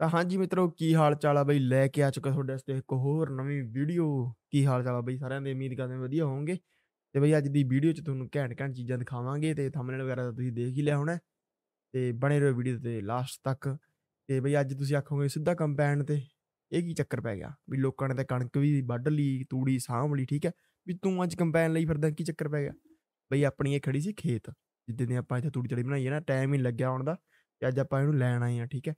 ਤਾਂ ਹਾਂਜੀ ਮਿੱਤਰੋ ਕੀ ਹਾਲ ਚਾਲ ਆ ਬਈ ਲੈ ਕੇ ਆ ਚੁੱਕਾ ਤੁਹਾਡੇ ਵਾਸਤੇ ਇੱਕ ਹੋਰ ਨਵੀਂ ਵੀਡੀਓ ਕੀ ਹਾਲ ਚਾਲ ਆ ਬਈ ਸਾਰਿਆਂ ਦੇ ਉਮੀਦ ਕਰਦੇ ਵਧੀਆ ਹੋਵੋਗੇ ਤੇ ਬਈ ਅੱਜ ਦੀ ਵੀਡੀਓ 'ਚ ਤੁਹਾਨੂੰ ਘੈਂਟ ਘੈਂਟ ਚੀਜ਼ਾਂ ਦਿਖਾਵਾਂਗੇ ਤੇ ਥੰਬਨੇਲ ਵਗੈਰਾ ਤਾਂ ਤੁਸੀਂ ਦੇਖ ਹੀ ਲਿਆ ਹੋਣਾ ਤੇ ਬਣੇ ਰਹੋ ਵੀਡੀਓ ਤੇ ਲਾਸਟ ਤੱਕ ਤੇ ਬਈ ਅੱਜ ਤੁਸੀਂ ਆਖੋਗੇ ਸਿੱਧਾ ਕੰਪੈਨ ਤੇ ਇਹ ਕੀ ਚੱਕਰ ਪੈ ਗਿਆ ਵੀ ਲੋਕਾਂ ਨੇ ਤਾਂ ਕਣਕ ਵੀ ਵੱਢ ਲਈ ਤੂੜੀ ਸਾਂਭ ਲਈ ਠੀਕ ਹੈ ਵੀ ਤੂੰ ਅੱਜ ਕੰਪੈਨ ਲਈ ਫਿਰਦਾ ਕੀ ਚੱਕਰ ਪੈ ਗਿਆ ਬਈ ਆਪਣੀ ਇਹ ਖੜੀ ਸੀ ਖੇਤ ਜਿੱਦਾਂ ਆਪਾਂ ਇੱਥੇ ਤੂੜੀ ਚੜੀ ਬਣਾਈ ਹੈ ਨਾ ਟਾਈਮ ਹੀ ਲੱਗਿਆ ਆਉਣ ਦਾ ਤੇ ਅੱਜ ਆਪਾਂ ਇਹਨੂੰ ਲੈਣ ਆਏ ਆ ਠੀਕ ਹੈ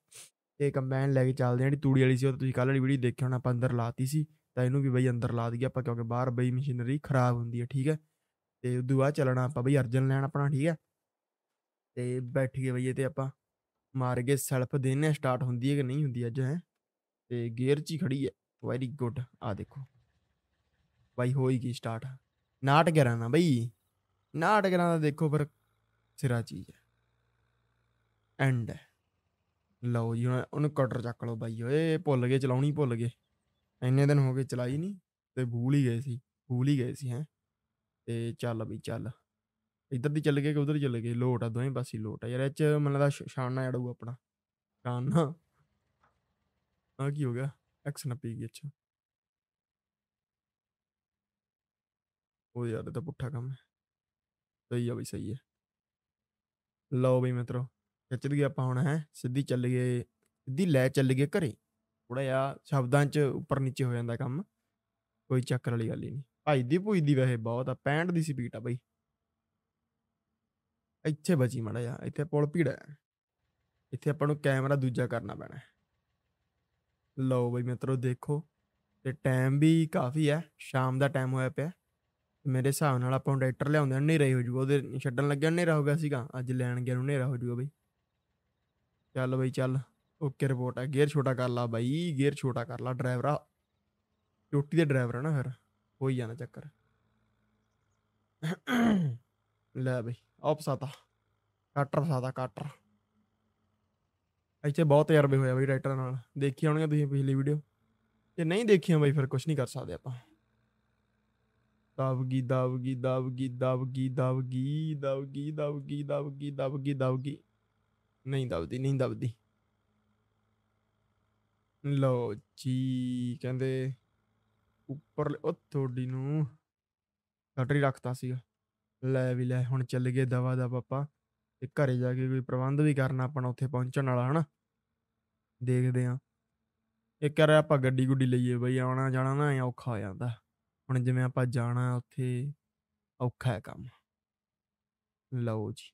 ਤੇ ਕੰਬਾਈਨ ਲੈ ਕੇ ਚੱਲਦੇ ਜਿਹੜੀ ਤੂੜੀ ਵਾਲੀ ਸੀ ਉਹ ਤੁਸੀਂ ਕੱਲ ਵਾਲੀ ਵੀਡੀਓ ਦੇਖਿਆ ਹੋਣਾ ਆਪਾਂ ਅੰਦਰ ਲਾਤੀ ਸੀ ਤਾਂ ਇਹਨੂੰ ਵੀ ਬਈ ਅੰਦਰ ਲਾ ਦਈਏ ਆਪਾਂ ਕਿਉਂਕਿ ਬਾਹਰ ਬਈ ਮਸ਼ੀਨਰੀ ਖਰਾਬ ਹੁੰਦੀ ਹੈ ਠੀਕ ਹੈ ਤੇ ਉਦੋਂ ਬਾਅਦ ਚੱਲਣਾ ਆਪਾਂ ਬਈ ਅਰਜਨ ਲੈਣ ਆਪਣਾ ਠੀਕ ਹੈ ਤੇ ਬੈਠ ਗਏ ਬਈ ਤੇ ਆਪਾਂ ਮਾਰ ਕੇ ਸੈਲਫ ਦੇਣੇ ਸਟਾਰਟ ਹੁੰਦੀ ਹੈ ਕਿ ਨਹੀਂ ਹੁੰਦੀ ਅੱਜ ਹੈ ਤੇ ਗੇਅਰ 'ਚ ਹੀ ਖੜੀ ਹੈ ਵੈਰੀ ਗੁੱਡ ਆ ਦੇਖੋ ਬਾਈ ਹੋਈ ਗਈ ਸਟਾਰਟ ਨਾਟ ਕਰਾਂ ਨਾ ਬਈ ਨਾਟ ਕਰਾਂ ਦਾ ਦੇਖੋ ਪਰ ਸਿਰਾ ਚੀਜ਼ ਹੈ ਐਂਡ ਹੈ ਲਓ ਜੀ ਹੁਣ ਉਹਨੂੰ ਕਟਰ ਚੱਕ ਲਓ ਬਾਈ ਓਏ ਭੁੱਲ ਗਏ ਚਲਾਉਣੀ ਭੁੱਲ ਗਏ ਇੰਨੇ ਦਿਨ ਹੋ ਗਏ ਚਲਾਈ ਨਹੀਂ ਤੇ ਭੂਲ ਹੀ ਗਏ ਸੀ ਭੂਲ ਹੀ ਗਏ ਸੀ ਹੈ ਤੇ ਚੱਲ ਬਈ ਚੱਲ ਇੱਧਰ ਦੀ ਚੱਲ ਗਏ ਕਿ ਉਧਰ ਚੱਲ ਗਏ ਲੋਟ ਆ ਦੋਵੇਂ ਪਾਸੇ ਲੋਟ ਆ ਯਾਰ ਇਹ ਚ ਮਨ ਦਾ ਸ਼ਾਨਾ ਜੜੂ ਆਪਣਾ ਕਾਨਾ ਆ ਕੀ ਹੋ ਗਿਆ ਐਕਸ ਨਾ ਪੀ ਗਈ ਅੱਛਾ ਉਹ ਯਾਰ ਇਹ ਤਾਂ ਪੁੱਠਾ ਕੰਮ ਹੈ ਸਹੀ ਆ ਬਈ ਸਹੀ ਹੈ ਲਓ ਬਈ ਮਿੱਤਰੋ ਖਿੱਚਰ ਗਿਆ ਆਪਾਂ ਹੁਣ ਹੈ ਸਿੱਧੀ ਚੱਲ ਗਏ ਸਿੱਧੀ ਲੈ ਚੱਲ ਗਏ ਘਰੇ ਥੋੜਾ ਜਿਹਾ ਸ਼ਬਦਾਂ 'ਚ ਉੱਪਰ ਨੀਚੇ ਹੋ ਜਾਂਦਾ ਕੰਮ ਕੋਈ ਚੱਕਰ ਵਾਲੀ ਗੱਲ ਹੀ ਨਹੀਂ ਭਾਈ ਦੀ ਭੁਈ ਦੀ ਵੈਸੇ ਬਹੁਤ ਆ 65 ਦੀ ਸਪੀਡ ਆ ਬਾਈ ਇੱਥੇ ਬਚੀ ਮੜਾ ਜਾ ਇੱਥੇ ਪੁਲ ਭੀੜਾ ਇੱਥੇ ਆਪਾਂ ਨੂੰ ਕੈਮਰਾ ਦੂਜਾ ਕਰਨਾ ਪੈਣਾ ਲਓ ਬਈ ਮਿੱਤਰੋ ਦੇਖੋ ਤੇ ਟਾਈਮ ਵੀ ਕਾਫੀ ਹੈ ਸ਼ਾਮ ਦਾ ਟਾਈਮ ਹੋਇਆ ਪਿਆ ਮੇਰੇ ਹਿਸਾਬ ਨਾਲ ਆਪਾਂ ਹੁਣ ਟਰੈਕਟਰ ਲਿਆਉਂਦੇ ਹਨੇਰਾ ਹੀ ਹੋ ਜੂਗਾ ਉਹਦੇ ਛੱਡਣ ਲੱਗਿਆ ਹਨੇਰਾ ਹੋ ਗਿਆ ਸੀਗਾ ਅੱਜ ਲੈਣ ਗਿਆ ਨੂੰ ਹਨੇਰਾ ਹੋ ਜੂਗਾ ਬਈ ਚੱਲ ਬਈ ਚੱਲ ਓਕੇ ਰਿਪੋਰਟ ਆ ਗੇਅਰ ਛੋਟਾ ਕਰ ਲਾ ਬਾਈ ਗੇਅਰ ਛੋਟਾ ਕਰ ਲਾ ਡਰਾਈਵਰਾ ਡਿਊਟੀ ਦੇ ਡਰਾਈਵਰ ਆ ਨਾ ਫਿਰ ਹੋ ਹੀ ਜਾਣਾ ਚੱਕਰ ਲੈ ਬਈ ਆਪ ਸਾਤਾ ਕਾਟਰ ਸਾਤਾ ਕਾਟਰ ਇੱਥੇ ਬਹੁਤ ਤਜਰਬੇ ਹੋਇਆ ਬਈ ਰਾਈਟਰ ਨਾਲ ਦੇਖੀ ਹੋਣਗੇ ਤੁਸੀਂ ਪਿਛਲੀ ਵੀਡੀਓ ਜੇ ਨਹੀਂ ਦੇਖੀਆਂ ਬਈ ਫਿਰ ਕੁਝ ਨਹੀਂ ਕਰ ਸਕਦੇ ਆਪਾਂ ਦਵਗੀ ਦਵਗੀ ਦਵਗੀ ਦਵਗੀ ਦਵਗੀ ਦਵਗੀ ਦਵਗੀ ਦਵਗੀ ਦਵਗੀ ਦਵਗੀ ਨਹੀਂ ਦਬਦੀ ਨਹੀਂ ਦਬਦੀ ਲੋ ਜੀ ਕਹਿੰਦੇ ਉੱਪਰ ਉਹ ਥੋੜੀ ਨੂੰ ਲਟਰੀ ਰੱਖਤਾ ਸੀ ਲੈ ਵੀ ਲੈ ਹੁਣ ਚੱਲ ਗਏ ਦਵਾ ਦਾ ਪਾਪਾ ਤੇ ਘਰੇ ਜਾ ਕੇ ਕੋਈ ਪ੍ਰਬੰਧ ਵੀ ਕਰਨਾ ਆਪਣਾ ਉੱਥੇ ਪਹੁੰਚਣ ਵਾਲਾ ਹਨਾ ਦੇਖਦੇ ਆ ਇੱਕ ਵਾਰ ਆਪਾਂ ਗੱਡੀ ਗੁੱਡੀ ਲਈਏ ਬਈ ਆਉਣਾ ਜਾਣਾ ਨਾ ਔਖਾ ਹੋ ਜਾਂਦਾ ਹੁਣ ਜਿਵੇਂ ਆਪਾਂ ਜਾਣਾ ਉੱਥੇ ਔਖਾ ਹੈ ਕੰਮ ਲਓ ਜੀ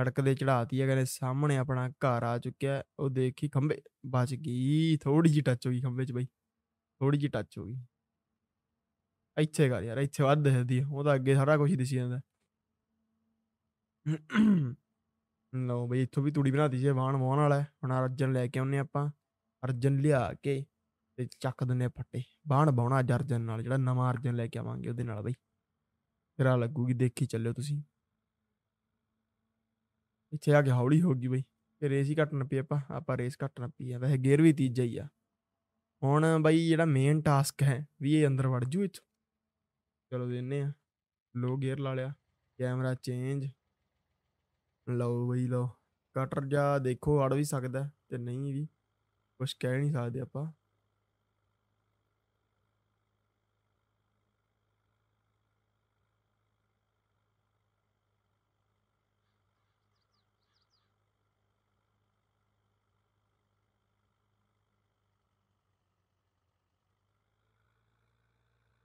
ਸੜਕ ਦੇ ਚੜਾਤੀ ਹੈ ਕਹਿੰਦੇ ਸਾਹਮਣੇ ਆਪਣਾ ਘਰ ਆ ਚੁੱਕਿਆ ਉਹ ਦੇਖੀ ਖੰਭੇ ਬਚ ਗਈ ਥੋੜੀ ਜੀ ਟੱਚ ਹੋ ਗਈ ਖੰਭੇ 'ਚ ਬਈ ਥੋੜੀ ਜੀ ਟੱਚ ਹੋ ਗਈ ਇੱਥੇ ਕਰ ਯਾਰ ਇੱਥੇ ਵੱਧ ਦਿਸਦੀ ਹੈ ਉਹਦਾ ਅੱਗੇ ਸਾਰਾ ਕੁਝ ਦਿਸੀ ਜਾਂਦਾ ਲਓ ਬਈ ਇੱਥੋਂ ਵੀ ਤੂੜੀ ਬਣਾਤੀ ਸੀ ਵਾਣ ਵਾਣ ਵਾਲਾ ਹੁਣ ਅਰਜਨ ਲੈ ਕੇ ਆਉਨੇ ਆਪਾਂ ਅਰਜਨ ਲਿਆ ਕੇ ਤੇ ਚੱਕ ਦਿੰਨੇ ਫੱਟੇ ਬਾਣ ਬਾਉਣਾ ਅਰਜਨ ਨਾਲ ਜਿਹੜਾ ਨਵਾਂ ਅਰਜਨ ਲੈ ਕੇ ਆਵਾਂਗੇ ਉਹਦੇ ਨਾਲ ਬਈ ਫਿਰ ਲੱਗੂਗੀ ਦੇਖੀ ਚੱਲਿਓ ਤੁਸੀਂ ਇੱਥੇ ਆ ਕੇ ਹੌਲੀ ਹੋ ਗਈ ਬਈ ਤੇ ਰੇਸ ਹੀ ਘਟਣ ਪਈ ਆਪਾਂ ਆਪਾਂ ਰੇਸ ਘਟਣ ਪਈ ਆ ਵੈਸੇ ਗੇਅਰ ਵੀ ਤੀਜਾ ਹੀ ਆ ਹੁਣ ਬਈ ਜਿਹੜਾ ਮੇਨ ਟਾਸਕ ਹੈ ਵੀ ਇਹ ਅੰਦਰ ਵੜ ਜੂ ਇੱਥੋਂ ਚਲੋ ਦੇਨੇ ਆ ਲੋ ਗੇਅਰ ਲਾ ਲਿਆ ਕੈਮਰਾ ਚੇਂਜ ਲਓ ਬਈ ਲਓ ਕਟਰ ਜਾ ਦੇਖੋ ਅੜ ਵੀ ਸਕਦਾ ਤੇ ਨਹੀਂ ਵੀ ਕੁਝ ਕਹਿ ਨਹੀਂ ਸਕਦੇ ਆਪਾਂ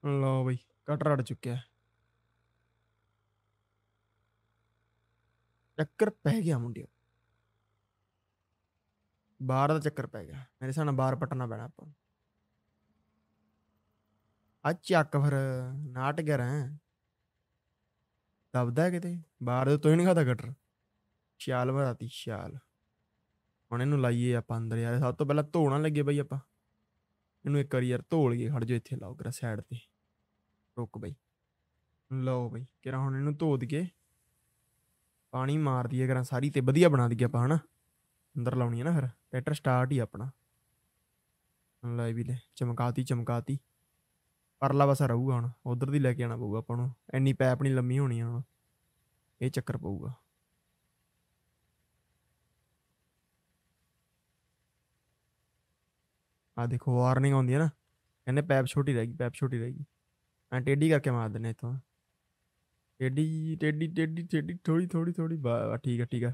लो भाई कटरा अड़ चुका है चक्कर पै गया मुंडियो ਬਾਹਰ ਦਾ ਚੱਕਰ ਪੈ ਗਿਆ ਮੇਰੇ ਹਿਸਾਬ ਨਾਲ ਬਾਹਰ ਪਟਣਾ ਪੈਣਾ ਆਪਾਂ ਆ ਚੱਕ ਫਿਰ ਨਾਟਕ ਹੈ ਦਬਦਾ ਕਿਤੇ ਬਾਹਰ ਦੇ ਤੋਂ ਹੀ ਨਹੀਂ ਖਾਦਾ ਕਟਰ ਛਾਲ ਮਾਰਤੀ ਛਾਲ ਹੁਣ ਇਹਨੂੰ ਲਾਈਏ ਆਪਾਂ ਅੰਦਰ ਯਾਰ ਸਭ ਤੋਂ ਪਹਿਲਾਂ ਧੋਣਾ ਲੱਗੇ ਬਈ ਆਪਾਂ ਇਹਨੂੰ ਇੱਕ ਵਾਰੀ ਯਾਰ ਧੋ ਲਈਏ ਖੜ ਜਾ ਇੱਥੇ ਲਾਓ ਕਰਾ ਸਾਈਡ ਤੇ ਰੁਕ ਬਈ ਲਓ ਬਈ ਕਿਰਾ ਹੁਣ ਇਹਨੂੰ ਧੋ ਦਈਏ ਪਾਣੀ ਮਾਰ ਦਈਏ ਕਰਾਂ ਸਾਰੀ ਤੇ ਵਧੀਆ ਬਣਾ ਦਈਏ ਆਪਾਂ ਹਨਾ ਅੰਦਰ ਲਾਉਣੀ ਹੈ ਨਾ ਫਿਰ ਟਰੈਕਟਰ ਸਟਾਰਟ ਹੀ ਆਪਣਾ ਲੈ ਵੀ ਲੈ ਚਮਕਾਤੀ ਚਮਕਾਤੀ ਪਰਲਾ ਬਸ ਰਹੂਗਾ ਹੁਣ ਉਧਰ ਦੀ ਲੈ ਕੇ ਆਣਾ ਪਊਗਾ ਆਪਾਂ ਨੂੰ ਐਨੀ ਪੈਪ ਨਹੀਂ ਲੰਮੀ ਹੋਣੀ ਹੁਣ ਇਹ ਚੱਕਰ ਪਊਗਾ ਆ ਦੇਖੋ ਵਾਰਨਿੰਗ ਆਉਂਦੀ ਹੈ ਨਾ ਕਹਿੰਦੇ ਪੈਪ ਛੋਟੀ ਰਹਿ ਗਈ ਪੈਪ ਛੋਟੀ ਰਹਿ ਗਈ ਟੇਡੀ ਕਰਕੇ ਮਾਰ मार ਇਥੋਂ ਟੇਡੀ ਟੇਡੀ ਟੇਡੀ ਟੇਡੀ ਥੋੜੀ ਥੋੜੀ ਥੋੜੀ ਵਾ ਠੀਕ ਆ ਠੀਕ ਆ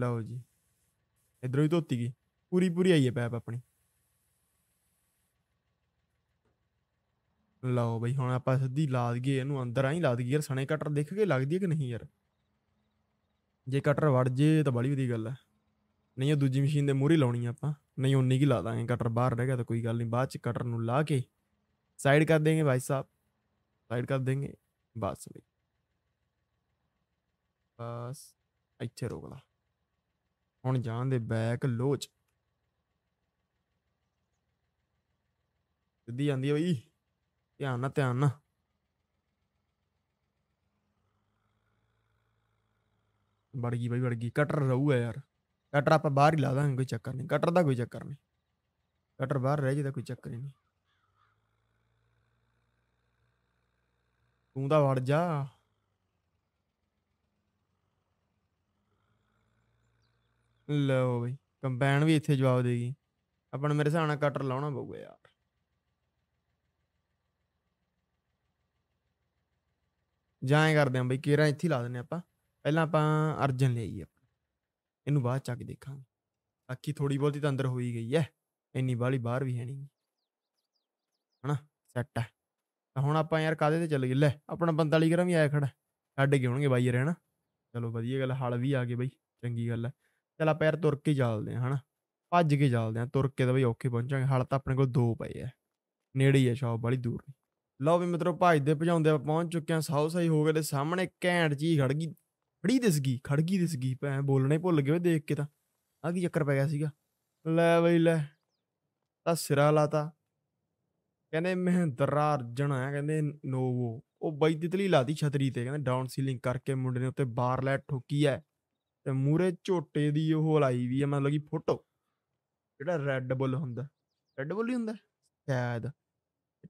ਲਓ ਜੀ ਇਧਰੋਂ ਹੀ ਧੋਤੀ ਗਈ ਪੂਰੀ ਪੂਰੀ ਆਈ ਹੈ ਪੈਪ ਆਪਣੀ ਲਓ ਬਈ ਹੁਣ ਆਪਾਂ ਸਿੱਧੀ ਲਾ ਦਈਏ ਇਹਨੂੰ ਅੰਦਰ ਆਈ ਲਾ ਦਈਏ ਯਾਰ ਸਣੇ ਕਟਰ ਦੇਖ ਕੇ ਲੱਗਦੀ ਹੈ ਕਿ ਨਹੀਂ ਯਾਰ ਜੇ ਕਟਰ ਵੜ ਜੇ ਤਾਂ ਬੜੀ ਵਧੀਆ ਗੱਲ ਹੈ ਨਹੀਂ ਉਹ ਦੂਜੀ ਮਸ਼ੀਨ ਦੇ ਮੂਹਰੇ ਲਾਉਣੀ ਆਪਾਂ ਨਹੀਂ ਉਨੀ ਕੀ ਲਾ ਦਾਂਗੇ ਕਟਰ ਬਾਹਰ ਰਹਿ ਗਿਆ ਤਾਂ ਕੋਈ ਗੱਲ ਨਹੀਂ ਬਾਅਦ ਚ ਕਟਰ ਨੂੰ ਲਾ ਕੇ साइड कर देंगे भाई साहब साइड कर देंगे बस भाई बस ਇੱਥੇ ਰੋਕ ਲਾ ਹੁਣ ਜਾਣ ਦੇ ਬੈਕ ਲੋਚ ਸਿੱਧੀ ਜਾਂਦੀ ਹੈ ਬਈ ਧਿਆਨ ਨਾਲ ਧਿਆਨ ਨਾਲ ਵੜ ਗਈ ਬਈ ਵੜ ਗਈ ਕਟਰ ਰਹੂ ਹੈ ਯਾਰ कटर आप बाहर ही ला देंगे कोई चक्कर नहीं कटर का कोई चक्कर नहीं कटर बाहर रह जाता तो कोई चक्कर ही नहीं तू तो वड़ जा लो बई कंबाइन भी इतने जवाब देगी अपन मेरे हिसाब कटर लाना पऊगा यार ਜਾਂ ਐ ਕਰਦੇ ਆਂ ਬਈ ਕੇਰਾ ਇੱਥੇ ਲਾ ਦਿੰਨੇ ਆਪਾਂ ਪਹਿਲਾਂ ਆਪਾਂ ਅਰਜਨ ਲਈ ਇਹਨੂੰ ਬਾਅਦ ਚੱਕ ਦੇਖਾਂਗੇ ਬਾਕੀ ਥੋੜੀ ਬਹੁਤੀ ਤਾਂ ਅੰਦਰ ਹੋਈ ਗਈ ਐ ਇੰਨੀ ਬਾਲੀ ਬਾਹਰ ਵੀ ਹੈ ਨਹੀਂ ਹਨਾ ਸੈੱਟ ਐ ਤਾਂ ਹੁਣ ਆਪਾਂ ਯਾਰ ਕਾਦੇ ਤੇ ਚੱਲ ਗਏ ਲੈ ਆਪਣਾ 45 ਗ੍ਰਾਮ ਹੀ ਆਇਆ ਖੜਾ ਛੱਡ ਕੇ ਹੋਣਗੇ ਬਾਈ ਯਾਰ ਹਨਾ ਚਲੋ ਵਧੀਆ ਗੱਲ ਹਲ ਵੀ ਆ ਗਏ ਬਾਈ ਚੰਗੀ ਗੱਲ ਐ ਚਲ ਆਪਾਂ ਯਾਰ ਤੁਰ ਕੇ ਚੱਲਦੇ ਆ ਹਨਾ ਭੱਜ ਕੇ ਚੱਲਦੇ ਆ ਤੁਰ ਕੇ ਤਾਂ ਬਈ ਔਖੇ ਪਹੁੰਚਾਂਗੇ ਹਲ ਤਾਂ ਆਪਣੇ ਕੋਲ ਦੋ ਪਏ ਐ ਨੇੜੇ ਹੀ ਐ ਸ਼ਾਪ ਵਾਲੀ ਦੂਰ ਨਹੀਂ ਲਓ ਵੀ ਮਿੱਤਰੋ ਭੱਜਦੇ ਭਜਾਉਂਦੇ ਆਪਾਂ ਪਹੁੰਚ ਚੁੱਕੇ ਆ ਸਾਊ ਸਾਈ ਹੋ ਗਏ ਦੇ ਸਾਹਮਣੇ ਘੈਂਟ ਜੀ ਖੜ ਗਈ ਖੜੀ ਦਿਸ ਗਈ ਖੜ ਗਈ ਦਿਸ ਗਈ ਭੈਣ ਬੋਲਣੇ ਭੁੱਲ ਗਏ ਦੇਖ ਕੇ ਤਾਂ ਆ ਕੀ ਚੱਕਰ ਪੈ ਗਿਆ ਸੀਗਾ ਲੈ ਬਈ ਲੈ ਤਾਂ ਸਿਰਾ ਲਾਤਾ ਕਹਿੰਦੇ ਮਹਿੰਦਰਾ ਅਰਜਨ ਆ ਕਹਿੰਦੇ ਨੋਵੋ ਉਹ ਬਾਈ ਦਿੱਤਲੀ ਲਾਤੀ ਛਤਰੀ ਤੇ ਕਹਿੰਦੇ ਡਾਊਨ ਸੀਲਿੰਗ ਕਰਕੇ ਮੁੰਡੇ ਨੇ ਉੱਤੇ ਬਾਰ ਲੈ ਠੋਕੀ ਐ ਤੇ ਮੂਰੇ ਝੋਟੇ ਦੀ ਉਹ ਲਾਈ ਵੀ ਐ ਮਤਲਬ ਕਿ ਫੋਟੋ ਜਿਹੜਾ ਰੈੱਡ ਬੁੱਲ ਹੁੰਦਾ ਰੈੱਡ ਬੁੱਲ ਹੀ ਹੁੰਦਾ ਸ਼ਾਇਦ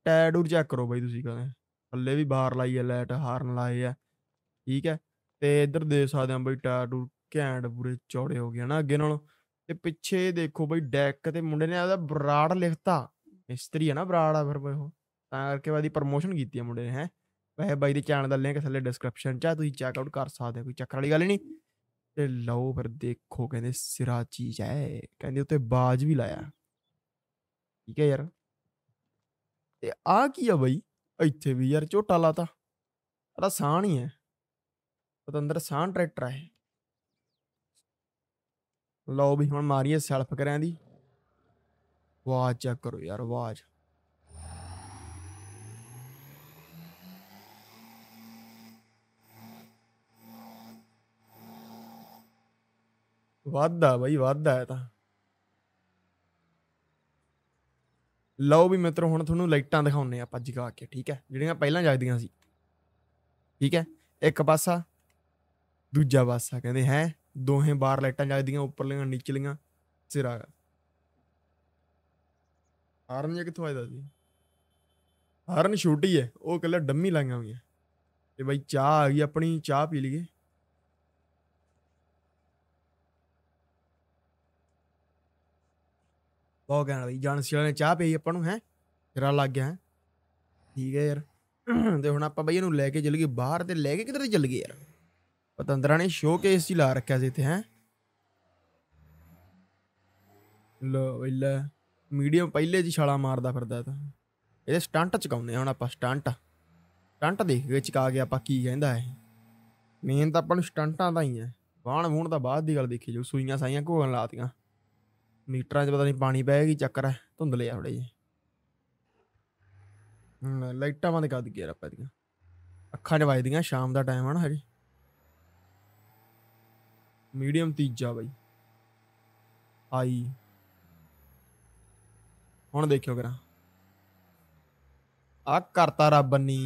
ਟੈਡੂਰ ਚੈੱਕ ਕਰੋ ਬਾਈ ਤੁਸੀਂ ਕਹਿੰਦੇ ਥੱਲੇ ਵੀ ਬਾਰ ਲਾਈ ਐ ਲੈਟ ਹਾਰਨ ਲਾਏ ਐ ਠੀਕ ਐ ਤੇ ਇੱਧਰ ਦੇ ਸਕਦੇ ਆ ਬਈ ਟਾਇਰ ਟੂਰ ਪੂਰੇ ਚੌੜੇ ਹੋ ਗਏ ਹਨਾ ਅੱਗੇ ਨਾਲ ਤੇ ਪਿੱਛੇ ਦੇਖੋ ਬਈ ਡੈਕ ਤੇ ਮੁੰਡੇ ਨੇ ਆਦਾ ਬਰਾੜ ਲਿਖਤਾ ਮਿਸਤਰੀ ਹੈ ਨਾ ਬਰਾੜ ਆ ਫਿਰ ਬਈ ਉਹ ਤਾਂ ਕਰਕੇ ਬਾਦੀ ਪ੍ਰਮੋਸ਼ਨ ਕੀਤੀ ਹੈ ਮੁੰਡੇ ਨੇ ਹੈ ਵੈਸੇ ਬਾਈ ਦੇ ਚੈਨਲ ਦਾ ਲਿੰਕ ਥੱਲੇ ਡਿਸਕ੍ਰਿਪਸ਼ਨ 'ਚ ਆ ਤੁਸੀਂ ਚੈੱਕ ਆਊਟ ਕਰ ਸਕਦੇ ਹੋ ਕੋਈ ਚੱਕਰ ਵਾਲੀ ਗੱਲ ਨਹੀਂ ਤੇ ਲਓ ਫਿਰ ਦੇਖੋ ਕਹਿੰਦੇ ਸਿਰਾ ਚੀਜ਼ ਹੈ ਕਹਿੰਦੇ ਉੱਤੇ ਬਾਜ ਵੀ ਲਾਇਆ ਠੀਕ ਹੈ ਯਾਰ ਤੇ ਆ ਕੀ ਆ ਬਾਈ ਇੱਥੇ ਵੀ ਯਾਰ ਝੋਟਾ ਲਾਤਾ ਆਹ ਸਾਣ ਹੀ ਹੈ स्वतंत्र ਸਾਂਝ ਟਰੈਕਟਰ ਹੈ ਲਓ ਵੀ ਹੁਣ ਮਾਰੀਏ ਸੈਲਫ ਕਰਿਆਂ ਦੀ ਆਵਾਜ਼ ਚੈੱਕ ਕਰੋ ਯਾਰ ਆਵਾਜ਼ ਵਾਧਾ ਬਈ ਵਾਧਾ ਹੈ ਤਾਂ ਲਓ ਵੀ ਮਿੱਤਰੋ ਹੁਣ ਤੁਹਾਨੂੰ ਲਾਈਟਾਂ ਦਿਖਾਉਨੇ ਆਪਾਂ ਜਗਾ ਕੇ ਠੀਕ ਹੈ ਜਿਹੜੀਆਂ ਪਹਿਲਾਂ ਜਗਦੀਆਂ ਸੀ ਠੀਕ ਹੈ ਇੱਕ ਪਾਸਾ ਦੂਜਾ ਪਾਸਾ ਕਹਿੰਦੇ ਹੈ ਦੋਹੇ ਬਾਹਰ ਲਾਈਟਾਂ ਜਗਦੀਆਂ ਉੱਪਰਲੀਆਂ ਨੀਚਲੀਆਂ ਸਿਰਾ ਹਾਰਨ ਜੇ ਕਿੱਥੋਂ ਆਇਆ ਜੀ ਹਾਰਨ ਛੋਟੀ ਹੈ ਉਹ ਕੱਲਾ ਡੰਮੀ ਲਾਈਆਂ ਹੋਈਆਂ ਤੇ ਬਾਈ ਚਾਹ ਆ ਗਈ ਆਪਣੀ ਚਾਹ ਪੀ ਲਈਏ ਬਹੁਤ ਗਾਣ ਬਈ ਜਾਨ ਸਿਆਲ ਨੇ ਚਾਹ ਪਈ ਆਪਾਂ ਨੂੰ ਹੈ ਤੇਰਾ ਲੱਗ ਗਿਆ ਠੀਕ ਹੈ ਯਾਰ ਤੇ ਹੁਣ ਆਪਾਂ ਬਈ ਇਹਨੂੰ ਲੈ ਕੇ ਚੱਲ ਗਏ ਬਾਹਰ ਤੇ ਲੈ ਕੇ ਕਿੱਧਰ ਚੱਲ ਗਏ ਯਾਰ ਪਤੰਦਰਾ ਨੇ ਸ਼ੋਕੇਸ ਹੀ ਲਾ ਰੱਖਿਆ ਸੀ ਇੱਥੇ ਹੈ ਲੋ ਲੈ ਮੀਡੀਅਮ ਪਹਿਲੇ ਜੀ ਛਾਲਾ ਮਾਰਦਾ ਫਿਰਦਾ ਤਾਂ ਇਹਦੇ ਸਟੰਟ ਚਕਾਉਂਦੇ ਹੁਣ ਆਪਾਂ ਸਟੰਟ ਸਟੰਟ ਦੇਖ ਕੇ ਚਕਾ ਗਿਆ ਆਪਾਂ ਕੀ ਕਹਿੰਦਾ ਇਹ ਮੇਨ ਤਾਂ ਆਪਾਂ ਨੂੰ ਸਟੰਟਾਂ ਦਾ ਹੀ ਹੈ ਵਾਣ ਵੂਣ ਦਾ ਬਾਅਦ ਦੀ ਗੱਲ ਦੇਖੀ ਜੋ ਸੂਈਆਂ ਸਾਈਆਂ ਘੋਗਣ ਲਾਤੀਆਂ ਮੀਟਰਾਂ 'ਚ ਪਤਾ ਨਹੀਂ ਪਾਣੀ ਪੈ ਗਈ ਚੱਕਰ ਹੈ ਧੁੰਦਲੇ ਆ ਥੋੜੇ ਜੀ ਲਾਈਟਾਂ ਬੰਦ ਕਰ ਦਿੱਤੀਆਂ ਆਪਾਂ ਦੀਆਂ ਅੱਖਾਂ 'ਚ ਵੱਜਦੀਆਂ ਸ਼ਾਮ ਦਾ ਟਾਈਮ ਹਨ ਹਜੇ मीडियम ਤੀਜਾ ਬਾਈ ਆਈ ਹੁਣ ਦੇਖਿਓ ਕਰਾਂ ਆ ਕਰਤਾ ਰੱਬ ਨੀ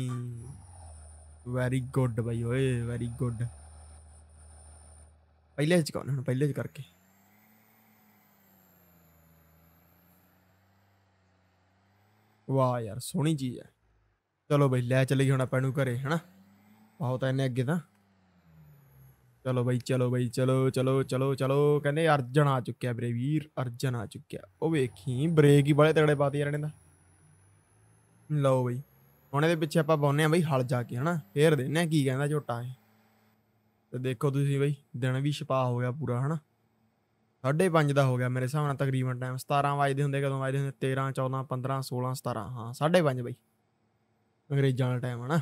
ਵੈਰੀ ਗੁੱਡ ਬਾਈ ਓਏ ਵੈਰੀ ਗੁੱਡ ਪਹਿਲੇ ਚ ਕੌਣ ਹੁਣ ਪਹਿਲੇ ਚ ਕਰਕੇ ਵਾਹ ਯਾਰ ਸੋਹਣੀ ਚੀਜ਼ ਹੈ ਚਲੋ ਬਈ ਲੈ ਚਲੇ ਗਏ ਹੁਣ ਆਪਾਂ ਨੂੰ ਘਰੇ ਹਨਾ ਬਹੁਤ ਐਨੇ ਅੱਗੇ ਤਾਂ ਚਲੋ ਬਾਈ ਚਲੋ ਬਾਈ ਚਲੋ ਚਲੋ ਚਲੋ ਚਲੋ ਕਹਿੰਦੇ ਅਰਜਨ ਆ ਚੁੱਕਿਆ ਵੀਰੇ ਵੀਰ ਅਰਜਨ ਆ ਚੁੱਕਿਆ ਉਹ ਵੇਖੀ ਬ੍ਰੇਕ ਹੀ ਬੜੇ ਤਗੜੇ ਪਾਤੇ ਯਾਰ ਇਹਨੇ ਲਓ ਬਾਈ ਹੁਣ ਇਹਦੇ ਪਿੱਛੇ ਆਪਾਂ ਪਾਉਨੇ ਆ ਬਾਈ ਹਲ ਜਾ ਕੇ ਹਨਾ ਫੇਰ ਦੇਨੇ ਆ ਕੀ ਕਹਿੰਦਾ ਝੋਟਾ ਇਹ ਤੇ ਦੇਖੋ ਤੁਸੀਂ ਬਾਈ ਦਿਨ ਵੀ ਛਪਾ ਹੋ ਗਿਆ ਪੂਰਾ ਹਨਾ 5:30 ਦਾ ਹੋ ਗਿਆ ਮੇਰੇ ਹਿਸਾਬ ਨਾਲ ਤਕਰੀਬਨ ਟਾਈਮ 17 ਵਜੇ ਦੇ ਹੁੰਦੇ ਕਦੋਂ ਵਜੇ ਹੁੰਦੇ 13 14 15 16 17 ਹਾਂ 5:30 ਬਾਈ ਅੰਗਰੇਜ਼ਾਂ ਦਾ ਟਾਈਮ ਹਨਾ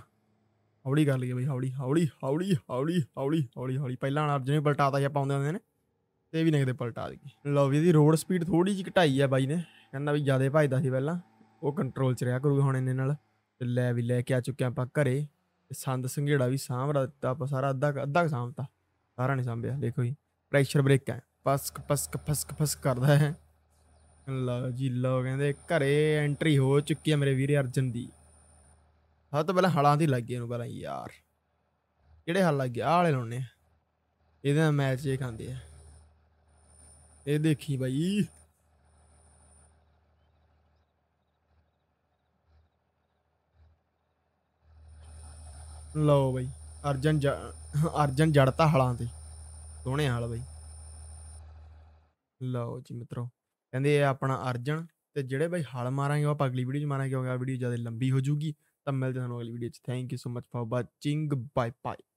ਹੌਲੀ ਕਰ ਲਈਏ ਬਈ ਹੌਲੀ ਹੌਲੀ ਹੌਲੀ ਹੌਲੀ ਹੌਲੀ ਹੌਲੀ ਹੌਲੀ ਪਹਿਲਾਂ ਨਾਲ ਜਿਵੇਂ ਪਲਟਾਤਾ ਜਾਂ ਪਾਉਂਦੇ ਹੁੰਦੇ ਨੇ ਤੇ ਵੀ ਨੇ ਕਿਤੇ ਪਲਟਾ ਦਿੱਤੀ ਲਓ ਵੀ ਇਹਦੀ ਰੋਡ ਸਪੀਡ ਥੋੜੀ ਜਿਹੀ ਘਟਾਈ ਆ ਬਾਈ ਨੇ ਕਹਿੰਦਾ ਵੀ ਜਿਆਦਾ ਭਜਦਾ ਸੀ ਪਹਿਲਾਂ ਉਹ ਕੰਟਰੋਲ 'ਚ ਰਿਹਾ ਕਰੂਗਾ ਹੁਣ ਇਹਨੇ ਨਾਲ ਤੇ ਲੈ ਵੀ ਲੈ ਕੇ ਆ ਚੁੱਕਿਆ ਆਪਾਂ ਘਰੇ ਤੇ ਸੰਦ ਸੰਘੇੜਾ ਵੀ ਸਾਂਭਰਾ ਦਿੱਤਾ ਆਪਾਂ ਸਾਰਾ ਅੱਧਾ ਅੱਧਾ ਸਾਂਭਤਾ ਸਾਰਾ ਨਹੀਂ ਸਾਂਭਿਆ ਦੇਖੋ ਜੀ ਪ੍ਰੈਸ਼ਰ ਬ੍ਰੇਕ ਹੈ ਪਸਕ ਪਸਕ ਫਸਕ ਫਸਕ ਕਰਦਾ ਹੈ ਲਓ ਜੀ ਲਓ ਕਹਿੰਦੇ ਘਰੇ ਐਂਟਰੀ ਹੋ ਚੁੱਕੀ ਹੈ ਮੇਰੇ ਵੀਰੇ ਅਰਜਨ ਦੀ ਹਾਂ ਤਾਂ ਪਹਿਲਾਂ ਹਲਾਂ ਦੀ ਲੱਗ ਗਈ ਇਹਨੂੰ ਪਹਿਲਾਂ ਯਾਰ ਕਿਹੜੇ ਹਲ ਲੱਗ ਗਿਆ ਆਲੇ ਲਾਉਣੇ ਆ ਇਹਦੇ ਨਾਲ ਮੈਚ ਇਹ ਖਾਂਦੇ ਆ ਇਹ ਦੇਖੀ ਬਾਈ ਲਓ ਬਾਈ ਅਰਜਨ ਅਰਜਨ ਜੜਤਾ ਹਲਾਂ ਤੇ ਸੋਹਣੇ ਹਲ ਬਾਈ ਲਓ ਜੀ ਮਿੱਤਰੋ ਕਹਿੰਦੇ ਇਹ ਆਪਣਾ ਅਰਜਨ ਤੇ ਜਿਹੜੇ ਬਾਈ ਹਲ ਮਾਰਾਂਗੇ ਉਹ ਆਪਾਂ ਅਗਲੀ ਵੀਡੀਓ 'ਚ ਮਾਰਾਂਗੇ ਕਿਉਂਕਿ ਆ ਵੀਡੀਓ ਜ਼ਿਆਦਾ ਲੰਬੀ ਹੋ ਜੂਗੀ तब मिलते हैं अगली video thank you so much for watching bye bye